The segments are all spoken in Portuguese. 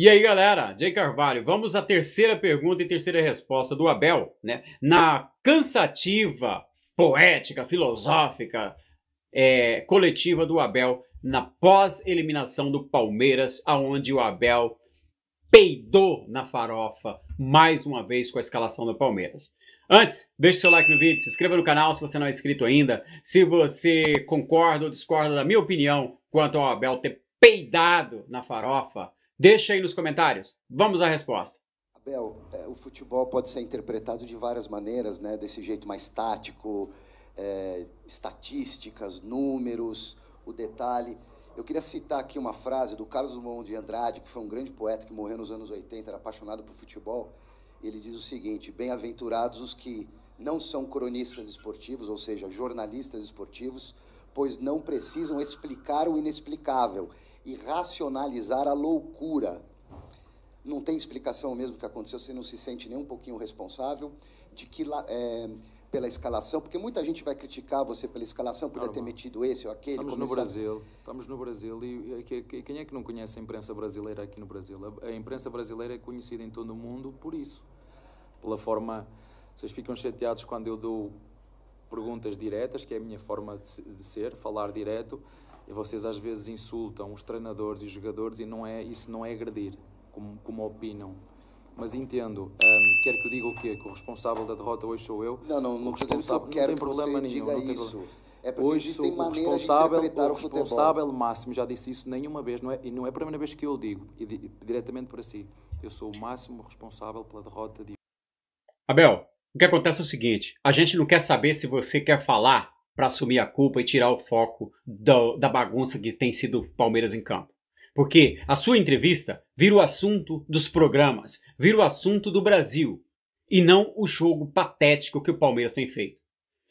E aí, galera, Jay Carvalho, vamos à terceira pergunta e terceira resposta do Abel, né? Na cansativa, poética, filosófica, é, coletiva do Abel na pós-eliminação do Palmeiras, aonde o Abel peidou na farofa mais uma vez com a escalação do Palmeiras. Antes, deixe seu like no vídeo, se inscreva no canal se você não é inscrito ainda, se você concorda ou discorda da minha opinião quanto ao Abel ter peidado na farofa Deixa aí nos comentários. Vamos à resposta. Abel, é, o futebol pode ser interpretado de várias maneiras, né? Desse jeito mais tático, é, estatísticas, números, o detalhe. Eu queria citar aqui uma frase do Carlos Drummond de Andrade, que foi um grande poeta que morreu nos anos 80, era apaixonado por futebol. Ele diz o seguinte: Bem-aventurados os que não são cronistas esportivos, ou seja, jornalistas esportivos, pois não precisam explicar o inexplicável e racionalizar a loucura. Não tem explicação mesmo que aconteceu, você não se sente nem um pouquinho responsável de que é, pela escalação, porque muita gente vai criticar você pela escalação, por ter metido esse ou aquele. Estamos começar... no Brasil, estamos no Brasil e, e, e quem é que não conhece a imprensa brasileira aqui no Brasil? A, a imprensa brasileira é conhecida em todo o mundo por isso, pela forma vocês ficam chateados quando eu dou perguntas diretas, que é a minha forma de ser, falar direto. E vocês às vezes insultam os treinadores e os jogadores e não é, isso não é agredir, como, como opinam. Mas entendo, um, quer que eu diga o quê? Que o responsável da derrota hoje sou eu? Não, não, não, responsável, que eu quero não tem problema que nenhum. Diga não isso. É porque hoje existem o responsável, de o, o responsável máximo, já disse isso nenhuma vez, não é, e não é a primeira vez que eu digo, e, di, diretamente para si. Eu sou o máximo responsável pela derrota de. Abel, o que acontece é o seguinte: a gente não quer saber se você quer falar para assumir a culpa e tirar o foco do, da bagunça que tem sido o Palmeiras em campo. Porque a sua entrevista vira o assunto dos programas, vira o assunto do Brasil, e não o jogo patético que o Palmeiras tem feito.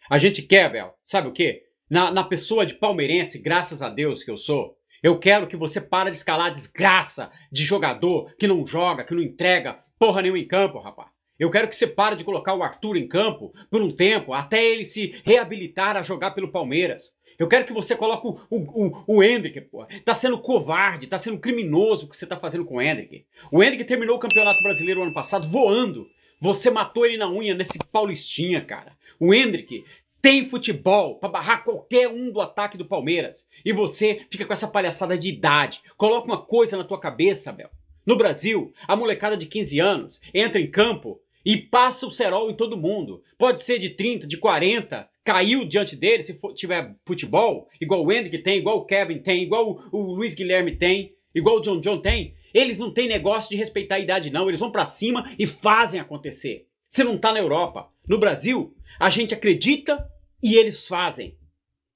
A gente quer, Bel, sabe o quê? Na, na pessoa de palmeirense, graças a Deus que eu sou, eu quero que você para de escalar desgraça de jogador que não joga, que não entrega porra nenhuma em campo, rapaz. Eu quero que você pare de colocar o Arthur em campo por um tempo, até ele se reabilitar a jogar pelo Palmeiras. Eu quero que você coloque o, o, o, o Hendrick, pô. Tá sendo covarde, tá sendo criminoso o que você tá fazendo com o Hendrick. O Hendrick terminou o Campeonato Brasileiro ano passado voando. Você matou ele na unha nesse Paulistinha, cara. O Hendrick tem futebol para barrar qualquer um do ataque do Palmeiras. E você fica com essa palhaçada de idade. Coloca uma coisa na tua cabeça, Bel. No Brasil, a molecada de 15 anos entra em campo e passa o cerol em todo mundo. Pode ser de 30, de 40, caiu diante dele, se for, tiver futebol, igual o que tem, igual o Kevin tem, igual o, o Luiz Guilherme tem, igual o John John tem. Eles não têm negócio de respeitar a idade não, eles vão para cima e fazem acontecer. Você não tá na Europa. No Brasil, a gente acredita e eles fazem.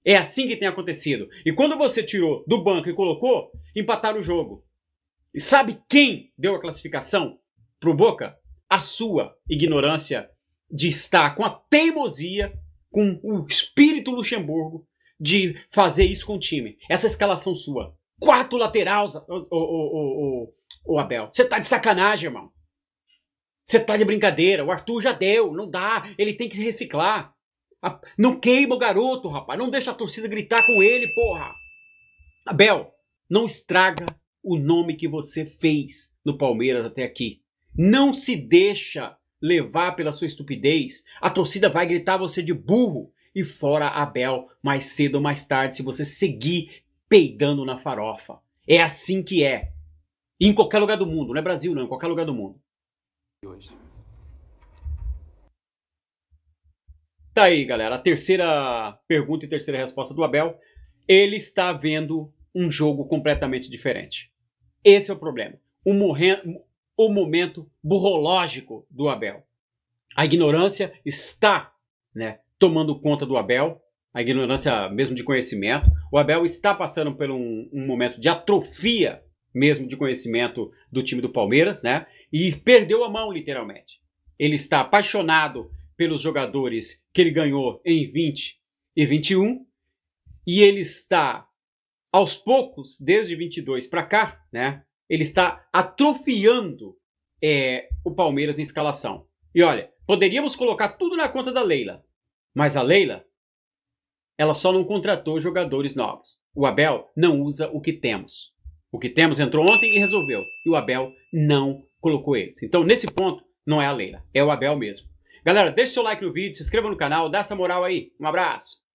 É assim que tem acontecido. E quando você tirou do banco e colocou, empataram o jogo. E sabe quem deu a classificação pro Boca? a sua ignorância de estar com a teimosia, com o espírito Luxemburgo de fazer isso com o time. Essa escalação sua. Quatro laterais, ô, o o Abel. Você tá de sacanagem, irmão. Você tá de brincadeira. O Arthur já deu, não dá. Ele tem que se reciclar. Não queima o garoto, rapaz. Não deixa a torcida gritar com ele, porra. Abel, não estraga o nome que você fez no Palmeiras até aqui. Não se deixa levar pela sua estupidez. A torcida vai gritar você de burro e fora Abel mais cedo ou mais tarde se você seguir peidando na farofa. É assim que é. Em qualquer lugar do mundo, não é Brasil não, em qualquer lugar do mundo. Hoje. Tá aí, galera. A terceira pergunta e terceira resposta do Abel. Ele está vendo um jogo completamente diferente. Esse é o problema. O Moreno, o momento burrológico do Abel. A ignorância está né, tomando conta do Abel, a ignorância mesmo de conhecimento. O Abel está passando por um, um momento de atrofia mesmo de conhecimento do time do Palmeiras, né? E perdeu a mão, literalmente. Ele está apaixonado pelos jogadores que ele ganhou em 20 e 21, e ele está aos poucos, desde 22 para cá, né? ele está atrofiando é, o Palmeiras em escalação. E olha, poderíamos colocar tudo na conta da Leila, mas a Leila, ela só não contratou jogadores novos. O Abel não usa o que temos. O que temos entrou ontem e resolveu, e o Abel não colocou eles. Então, nesse ponto, não é a Leila, é o Abel mesmo. Galera, deixe seu like no vídeo, se inscreva no canal, dá essa moral aí. Um abraço!